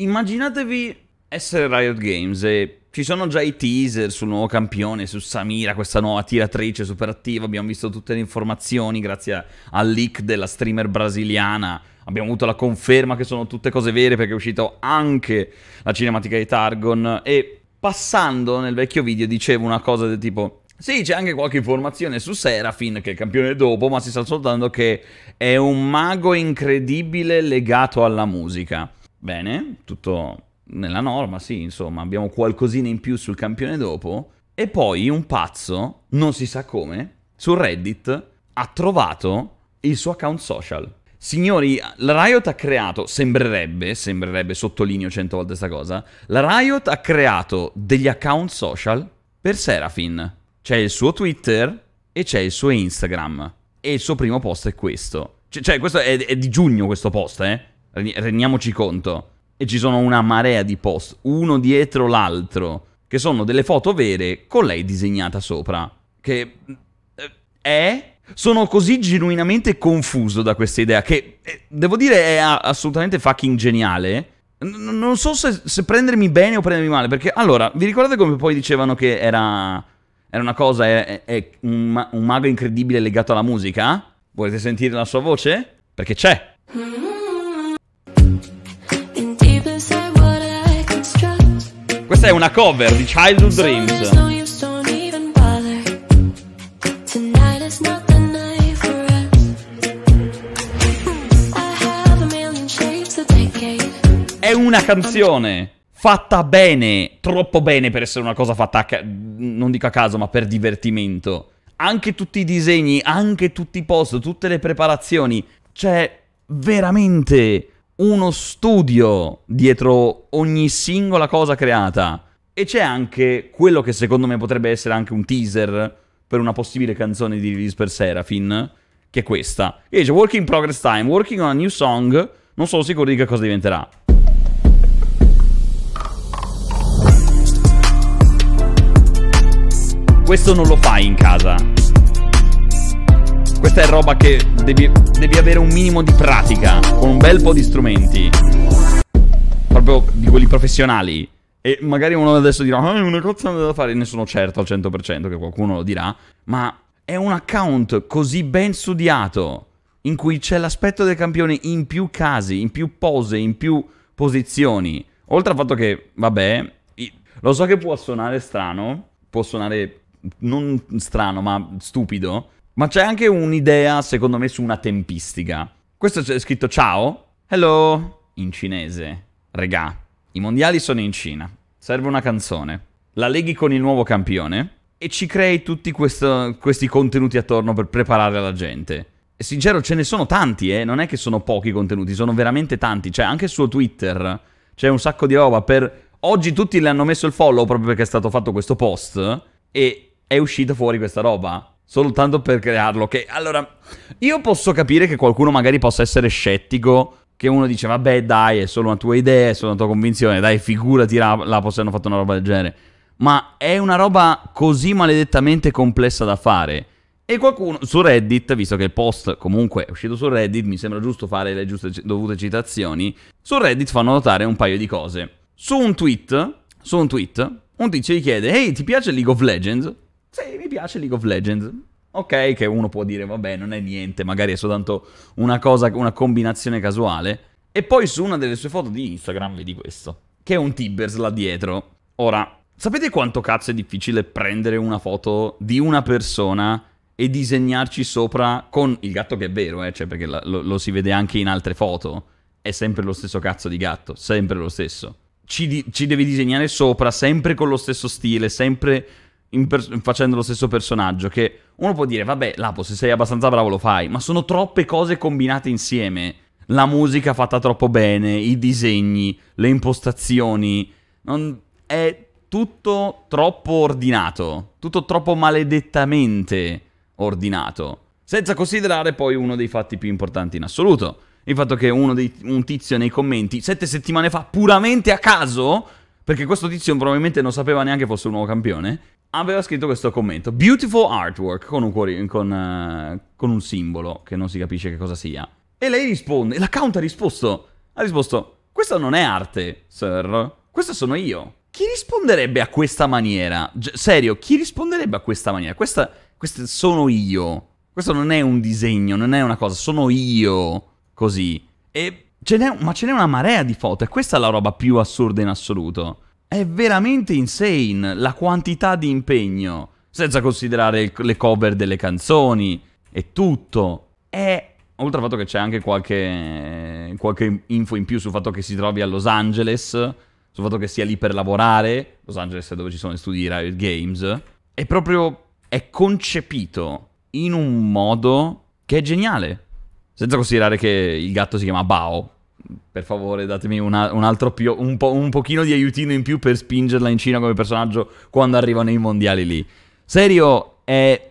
immaginatevi essere Riot Games e ci sono già i teaser sul nuovo campione, su Samira, questa nuova tiratrice super attiva, abbiamo visto tutte le informazioni grazie al leak della streamer brasiliana, abbiamo avuto la conferma che sono tutte cose vere perché è uscita anche la cinematica di Targon e passando nel vecchio video dicevo una cosa del tipo sì, c'è anche qualche informazione su Serafin, che è il campione dopo, ma si sa soltanto che è un mago incredibile legato alla musica bene, tutto nella norma, sì, insomma, abbiamo qualcosina in più sul campione dopo. E poi un pazzo, non si sa come, su Reddit ha trovato il suo account social. Signori, la Riot ha creato, sembrerebbe, sembrerebbe, sottolineo cento volte questa cosa, la Riot ha creato degli account social per Serafin. C'è il suo Twitter e c'è il suo Instagram. E il suo primo post è questo. C- cioè, questo è, è di giugno questo post, eh? rendiamoci conto, e ci sono una marea di post, uno dietro l'altro, che sono delle foto vere con lei disegnata sopra. Che eh, è... Sono così genuinamente confuso da questa idea che, eh, devo dire, è assolutamente fucking geniale. N- non so se, se, prendermi bene o prendermi male, perché allora, vi ricordate come poi dicevano che era, era una cosa, è, è un, ma- un mago incredibile legato alla musica? Volete sentire la sua voce? Perché c'è! è una cover di Childhood Dreams. Hmm, è una canzone fatta bene, troppo bene per essere una cosa fatta, ca- non dico a caso, ma per divertimento. Anche tutti i disegni, anche tutti i post, tutte le preparazioni. Cioè, veramente uno studio dietro ogni singola cosa creata. E c'è anche quello che secondo me potrebbe essere anche un teaser per una possibile canzone di release per Serafin, che è questa. E dice work in Progress Time, working on a new song, non sono sicuro di che cosa diventerà. Questo non lo fai in casa questa è roba che devi, devi avere un minimo di pratica, con un bel po' di strumenti. Proprio di quelli professionali. E magari uno adesso dirà, ah, è una cosa da fare, ne sono certo al 100% che qualcuno lo dirà, ma è un account così ben studiato, in cui c'è l'aspetto del campione in più casi, in più pose, in più posizioni. Oltre al fatto che, vabbè, lo so che può suonare strano, può suonare non strano, ma stupido, ma c'è anche un'idea, secondo me, su una tempistica. Questo c'è scritto ciao, hello, in cinese. Regà, i mondiali sono in Cina. Serve una canzone. La leghi con il nuovo campione e ci crei tutti questo, questi contenuti attorno per preparare la gente. E sincero, ce ne sono tanti, eh. Non è che sono pochi contenuti, sono veramente tanti. Cioè, anche su Twitter c'è un sacco di roba per... Oggi tutti le hanno messo il follow proprio perché è stato fatto questo post e è uscita fuori questa roba soltanto per crearlo. Che allora io posso capire che qualcuno magari possa essere scettico. Che uno dice, vabbè, dai, è solo una tua idea, è solo una tua convinzione, dai, figurati là, là se hanno fatto una roba del genere. Ma è una roba così maledettamente complessa da fare. E qualcuno su Reddit, visto che il post comunque è uscito su Reddit, mi sembra giusto fare le giuste dovute citazioni. Su Reddit fanno notare un paio di cose. Su un tweet, su un tweet, un tizio gli chiede: Ehi, ti piace League of Legends? Sì, mi piace League of Legends. Ok, che uno può dire, vabbè, non è niente, magari è soltanto una cosa, una combinazione casuale. E poi su una delle sue foto di Instagram vedi questo, che è un Tibbers là dietro. Ora, sapete quanto cazzo è difficile prendere una foto di una persona e disegnarci sopra con il gatto che è vero, eh, cioè perché lo, lo si vede anche in altre foto. È sempre lo stesso cazzo di gatto, sempre lo stesso. Ci, di, ci, devi disegnare sopra, sempre con lo stesso stile, sempre per- facendo lo stesso personaggio. Che uno può dire, vabbè, Lapo, se sei abbastanza bravo lo fai, ma sono troppe cose combinate insieme. La musica fatta troppo bene, i disegni, le impostazioni. Non... È tutto troppo ordinato, tutto troppo maledettamente ordinato. Senza considerare poi uno dei fatti più importanti in assoluto. Il fatto che uno dei, un tizio nei commenti, sette settimane fa, puramente a caso, perché questo tizio probabilmente non sapeva neanche fosse un nuovo campione, aveva scritto questo commento. Beautiful artwork con un, cuori- con, uh, con un simbolo che non si capisce che cosa sia. E lei risponde, l'account ha risposto, ha risposto, questa non è arte, sir, Questo sono io. Chi risponderebbe a questa maniera? G- serio, chi risponderebbe a questa maniera? Questa, questa sono io. Questo non è un disegno, non è una cosa, sono io così. E ce n'è, ma ce n'è una marea di foto e questa è la roba più assurda in assoluto. È veramente insane la quantità di impegno, senza considerare le cover delle canzoni e tutto. È oltre al fatto che c'è anche qualche, qualche info in più sul fatto che si trovi a Los Angeles, sul fatto che sia lì per lavorare, Los Angeles è dove ci sono gli studi di Riot Games, è proprio, è concepito in un modo che è geniale, senza considerare che il gatto si chiama Bao, per favore datemi una, un altro più, un, po', un pochino di aiutino in più per spingerla in Cina come personaggio quando arrivano i mondiali lì. Serio, è...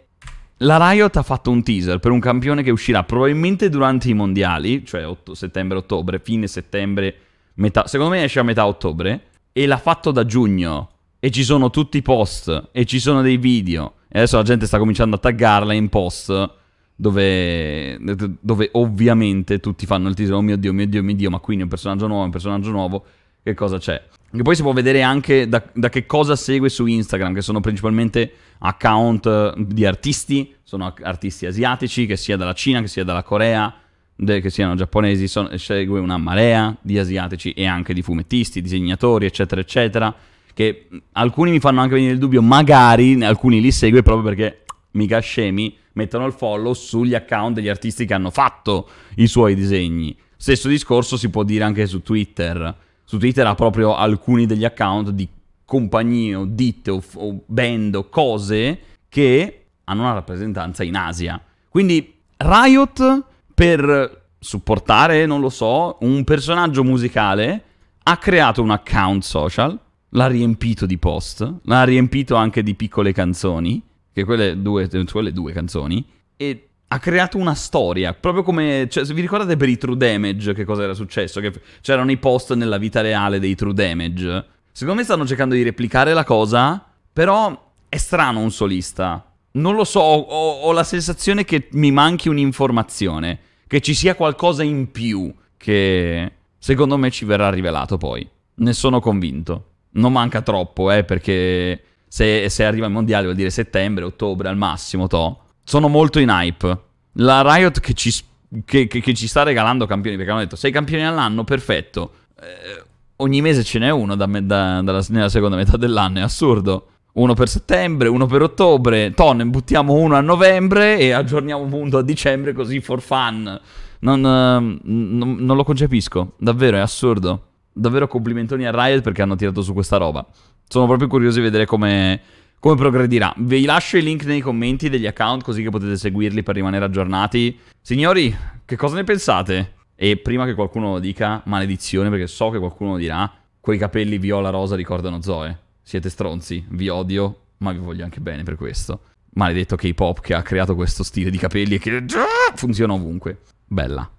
La Riot ha fatto un teaser per un campione che uscirà probabilmente durante i mondiali, cioè settembre-ottobre, fine settembre, metà, secondo me esce a metà ottobre, e l'ha fatto da giugno, e ci sono tutti i post, e ci sono dei video, e adesso la gente sta cominciando a taggarla in post, dove, dove ovviamente tutti fanno il teaser, oh mio dio, mio dio, mio dio, ma quindi è un personaggio nuovo, un personaggio nuovo, che cosa c'è? Che poi si può vedere anche da, da, che cosa segue su Instagram, che sono principalmente account eh, di artisti, sono artisti asiatici, che sia dalla Cina, che sia dalla Corea, che siano giapponesi, sono, segue una marea di asiatici e anche di fumettisti, disegnatori, eccetera, eccetera, che alcuni mi fanno anche venire il dubbio, magari alcuni li segue proprio perché mica scemi, mettono il follow sugli account degli artisti che hanno fatto i suoi disegni. Stesso discorso si può dire anche su Twitter. Su Twitter ha proprio alcuni degli account di compagnie o ditte o, o band o cose che hanno una rappresentanza in Asia. Quindi Riot per supportare, non lo so, un personaggio musicale ha creato un account social, l'ha riempito di post, l'ha riempito anche di piccole canzoni che quelle due, quelle due canzoni, e ha creato una storia, proprio come, cioè, se vi ricordate per i True Damage che cosa era successo, che c'erano i post nella vita reale dei True Damage, secondo me stanno cercando di replicare la cosa, però è strano un solista, non lo so, ho, ho la sensazione che mi manchi un'informazione, che ci sia qualcosa in più che secondo me ci verrà rivelato poi, ne sono convinto, non manca troppo, eh, perché se, se arriva il mondiale vuol dire settembre, ottobre al massimo, to. Sono molto in hype. La Riot che ci, che, che, che ci sta regalando campioni, perché hanno detto sei campioni all'anno, perfetto. Eh, ogni mese ce n'è uno da me, da, dalla, nella seconda metà dell'anno, è assurdo. Uno per settembre, uno per ottobre, ton, ne buttiamo uno a novembre e aggiorniamo un mondo a dicembre così for fun. Non, uh, non, non lo concepisco, davvero è assurdo. Davvero complimentoni a Riot perché hanno tirato su questa roba. Sono proprio curioso di vedere come, come progredirà. Vi lascio i link nei commenti degli account così che potete seguirli per rimanere aggiornati. Signori, che cosa ne pensate? E prima che qualcuno dica maledizione, perché so che qualcuno dirà, quei capelli viola rosa ricordano Zoe. Siete stronzi, vi odio, ma vi voglio anche bene per questo. Maledetto K-pop che ha creato questo stile di capelli e che funziona ovunque. Bella.